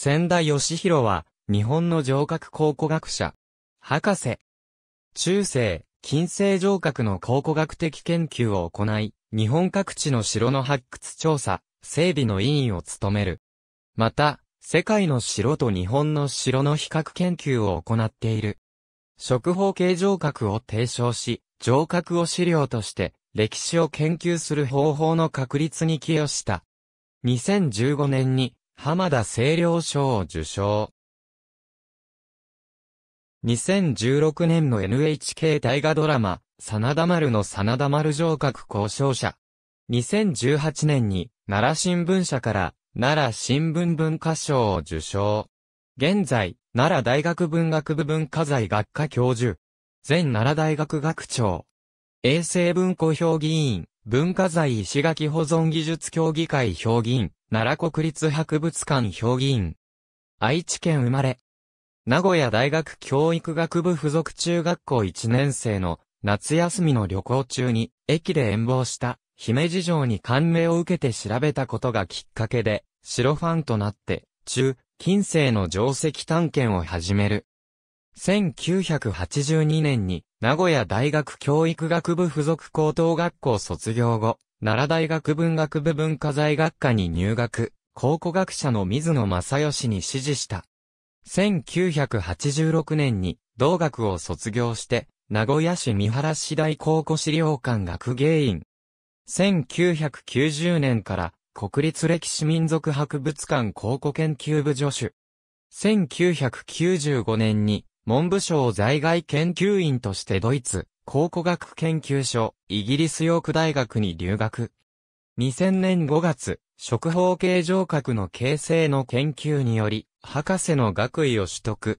千田義弘は、日本の城郭考古学者。博士。中世、近世城郭の考古学的研究を行い、日本各地の城の発掘調査、整備の委員を務める。また、世界の城と日本の城の比較研究を行っている。食法系城郭を提唱し、城郭を資料として、歴史を研究する方法の確立に寄与した。2015年に、浜田清涼賞を受賞。2016年の NHK 大河ドラマ、真田丸の真田丸城郭交渉者。2018年に、奈良新聞社から、奈良新聞文化賞を受賞。現在、奈良大学文学部文化財学科教授。前奈良大学学長。衛生文庫評議員、文化財石垣保存技術協議会評議員。奈良国立博物館評議員。愛知県生まれ。名古屋大学教育学部附属中学校1年生の夏休みの旅行中に駅で演望した姫路城に感銘を受けて調べたことがきっかけで白ファンとなって中近世の定石探検を始める。1982年に名古屋大学教育学部附属高等学校卒業後、奈良大学文学部文化財学科に入学、考古学者の水野正義に指示した。1986年に同学を卒業して、名古屋市三原市大考古資料館学芸員。1990年から国立歴史民族博物館考古研究部助手。1995年に文部省在外研究員としてドイツ、考古学研究所、イギリスヨーク大学に留学。2000年5月、食法形状核の形成の研究により、博士の学位を取得。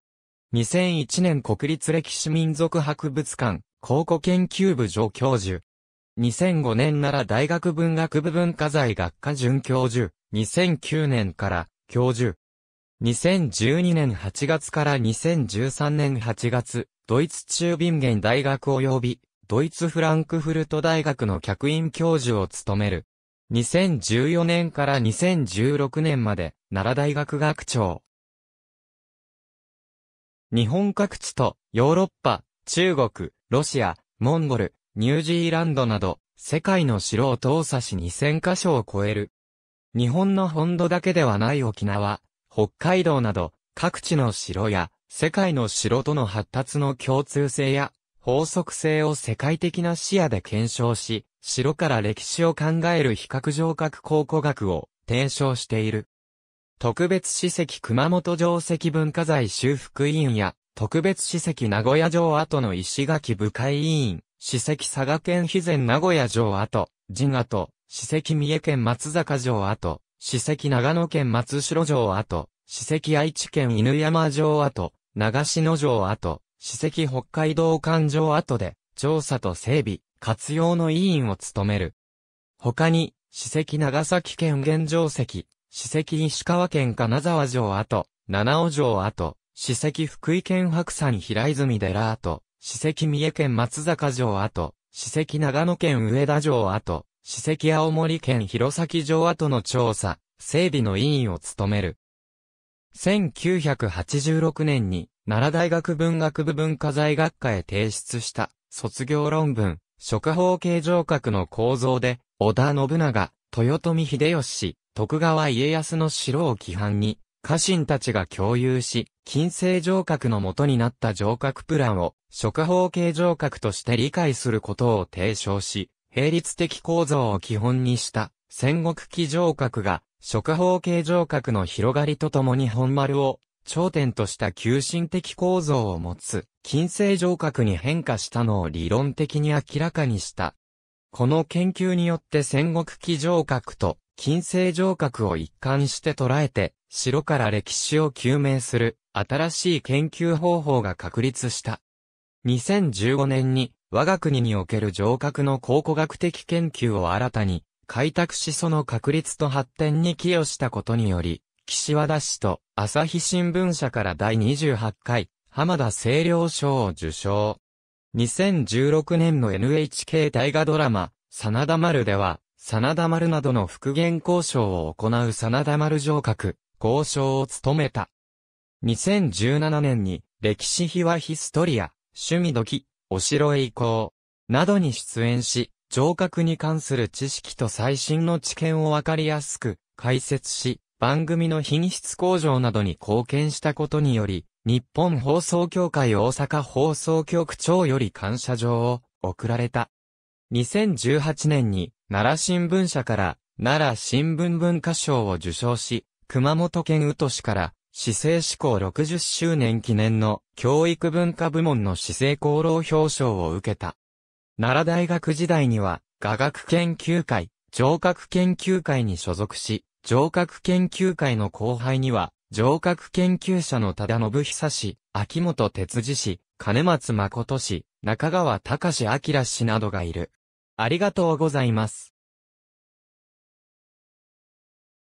2001年国立歴史民族博物館、考古研究部助教授。2005年なら大学文学部文化財学科准教授。2009年から教授。2012年8月から2013年8月、ドイツ中便現大学及び、ドイツフランクフルト大学の客員教授を務める。2014年から2016年まで、奈良大学学長。日本各地と、ヨーロッパ、中国、ロシア、モンゴル、ニュージーランドなど、世界の城を通さし2000カ所を超える。日本の本土だけではない沖縄、北海道など、各地の城や、世界の城との発達の共通性や、法則性を世界的な視野で検証し、城から歴史を考える比較上核考古学を提唱している。特別史跡熊本城跡文化財修復委員や、特別史跡名古屋城跡の石垣部会委員、史跡佐賀県肥前名古屋城跡、神跡、史跡三重県松坂城跡、史跡長野県松代城跡、史跡愛知県犬山城跡、長篠城跡、史跡北海道環状跡で、調査と整備、活用の委員を務める。他に、史跡長崎県現城跡、史跡石川県金沢城跡、七尾城跡、史跡福井県白山平泉寺跡、史跡三重県松坂城跡、史跡長野県上田城跡、史跡青森県弘前城跡の調査、整備の委員を務める。1986年に奈良大学文学部文化財学科へ提出した卒業論文、食法形上格の構造で、織田信長、豊臣秀吉、徳川家康の城を規範に、家臣たちが共有し、近世城郭の元になった城郭プランを、食法形城郭として理解することを提唱し、並立的構造を基本にした戦国記城郭が、食方形城郭の広がりとともに本丸を頂点とした急進的構造を持つ近世城郭に変化したのを理論的に明らかにした。この研究によって戦国記城郭と近世城郭を一貫して捉えて、城から歴史を究明する新しい研究方法が確立した。2015年に我が国における城郭の考古学的研究を新たに開拓しその確立と発展に寄与したことにより、岸和田市と朝日新聞社から第28回浜田清涼賞を受賞。2016年の NHK 大河ドラマ、真田丸では、真田丸などの復元交渉を行う真田丸城郭、交渉を務めた。2017年に、歴史秘話ヒストリア、趣味時、お城へ移行、などに出演し、城郭に関する知識と最新の知見をわかりやすく解説し、番組の品質向上などに貢献したことにより、日本放送協会大阪放送局長より感謝状を贈られた。2018年に奈良新聞社から奈良新聞文化賞を受賞し、熊本県宇都市から市政志向60周年記念の教育文化部門の市政功労表彰を受けた。奈良大学時代には、雅楽研究会、上核研究会に所属し、上核研究会の後輩には、上核研究者の忠信久氏、秋元哲司氏、金松誠氏、中川隆明氏などがいる。ありがとうございます。